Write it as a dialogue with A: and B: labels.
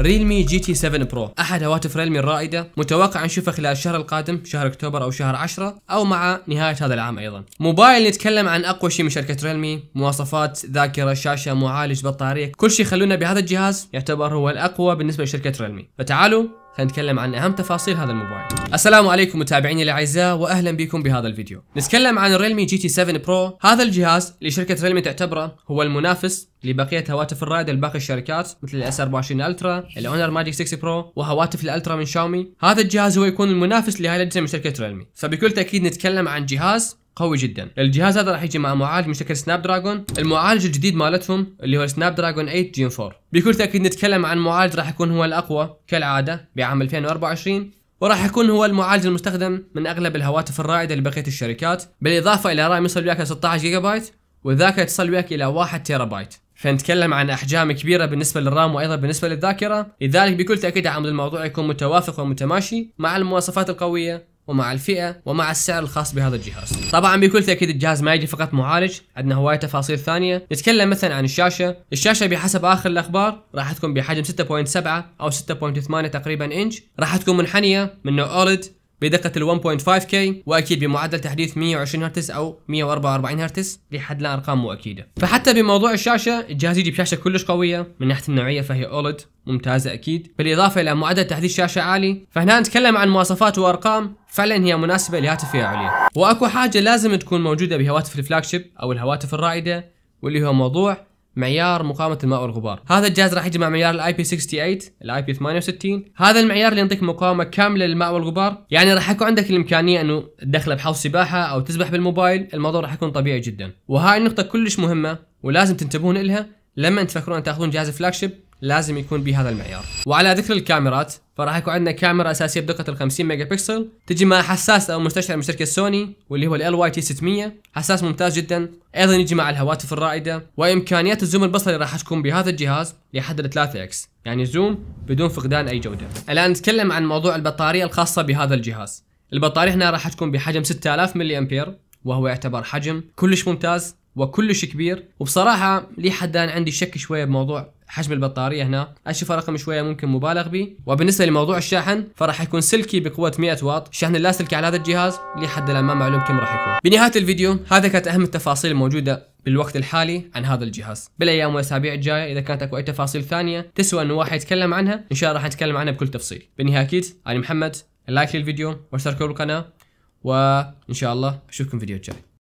A: ريلمي جي تي 7 برو احد هواتف ريلمي الرائده متوقع نشوفه خلال الشهر القادم شهر اكتوبر او شهر 10 او مع نهايه هذا العام ايضا موبايل نتكلم عن اقوى شيء من شركه ريلمي مواصفات ذاكره شاشه معالج بطاريه كل شيء خلونا بهذا الجهاز يعتبر هو الاقوى بالنسبه لشركه ريلمي فتعالوا خلينا نتكلم عن اهم تفاصيل هذا الموبايل السلام عليكم متابعيني الاعزاء واهلا بكم بهذا الفيديو نتكلم عن الريلمي جي تي 7 برو هذا الجهاز اللي شركه ريلمي تعتبره هو المنافس لبقيه هواتف الرائده لباقي الشركات مثل الاس 24 الترا، الاونر ماجيك 6 برو وهواتف الالترا من شاومي، هذا الجهاز هو يكون المنافس لهاي الاجهزه من شركه ريلمي، فبكل تاكيد نتكلم عن جهاز قوي جدا الجهاز هذا راح يجي مع معالج من شركه سناب دراجون المعالج الجديد مالتهم اللي هو سناب دراجون 8 جين 4 بكل تاكيد نتكلم عن معالج راح يكون هو الاقوى كالعاده بعام 2024 وراح يكون هو المعالج المستخدم من اغلب الهواتف الرائده لبقيه الشركات بالاضافه الى رام يصل وياك 16 جيجا بايت والذاكره تصل وياك الى 1 تيرا بايت فنتكلم عن احجام كبيره بالنسبه للرام وايضا بالنسبه للذاكره لذلك بكل تاكيد عمل الموضوع يكون متوافق ومتماشي مع المواصفات القويه ومع الفئة ومع السعر الخاص بهذا الجهاز طبعا بكل تأكيد الجهاز ما يجي فقط معالج عندنا هواية تفاصيل ثانية نتكلم مثلا عن الشاشة الشاشة بحسب آخر الأخبار راح تكون بحجم 6.7 أو 6.8 تقريبا إنش راح تكون منحنية من نوع أولد بدقة ال 1.5K واكيد بمعدل تحديث 120 هرتز او 144 هرتز لحد الان ارقام مو اكيده فحتى بموضوع الشاشة الجهاز يجي بشاشة كلش قوية من ناحية النوعية فهي اولد ممتازة اكيد بالاضافة الى معدل تحديث شاشة عالي فهنا نتكلم عن مواصفات وارقام فعلا هي مناسبة لهاتف فئة عليا واكو حاجة لازم تكون موجودة بهواتف الفلاج شيب او الهواتف الرائدة واللي هو موضوع معيار مقاومه الماء والغبار هذا الجهاز راح يجي مع معيار الاي بي 68 الاي بي 68 هذا المعيار اللي يعطيك مقاومه كامله للماء والغبار يعني راح يكون عندك الامكانيه انه تدخله بحوض سباحه او تسبح بالموبايل الموضوع راح يكون طبيعي جدا وهاي النقطه كلش مهمه ولازم تنتبهون لها لما تفكرون تاخذون جهاز فلاج شيب لازم يكون بهذا المعيار وعلى ذكر الكاميرات فراح يكون عندنا كاميرا اساسيه بدقه ال 50 ميجا بكسل تجي مع حساس او مستشعر من شركه سوني واللي هو ال واي تي 600 حساس ممتاز جدا ايضا يجي مع الهواتف الرائده وامكانيات الزوم البصري راح تكون بهذا الجهاز لحد ال 3 اكس يعني زوم بدون فقدان اي جوده الان نتكلم عن موضوع البطاريه الخاصه بهذا الجهاز البطاريه هنا راح تكون بحجم 6000 ملي امبير وهو يعتبر حجم كلش ممتاز وكلش كبير وبصراحة لي الآن عندي شك شوية بموضوع حجم البطارية هنا أشوف رقم شوية ممكن مبالغ به وبالنسبة لموضوع الشاحن فراح يكون سلكي بقوة 100 واط شحن اللاسلكي على هذا الجهاز لحد الآن ما معلوم كم راح يكون بنهاية الفيديو هذا كانت أهم التفاصيل الموجودة بالوقت الحالي عن هذا الجهاز بالايام والاسابيع الجايه اذا كانت اكو اي تفاصيل ثانيه تسوى انه واحد يتكلم عنها ان شاء الله راح نتكلم عنها بكل تفصيل بالنهايه اكيد انا محمد لايك للفيديو واشتركوا بالقناه وان شاء الله اشوفكم فيديو جاي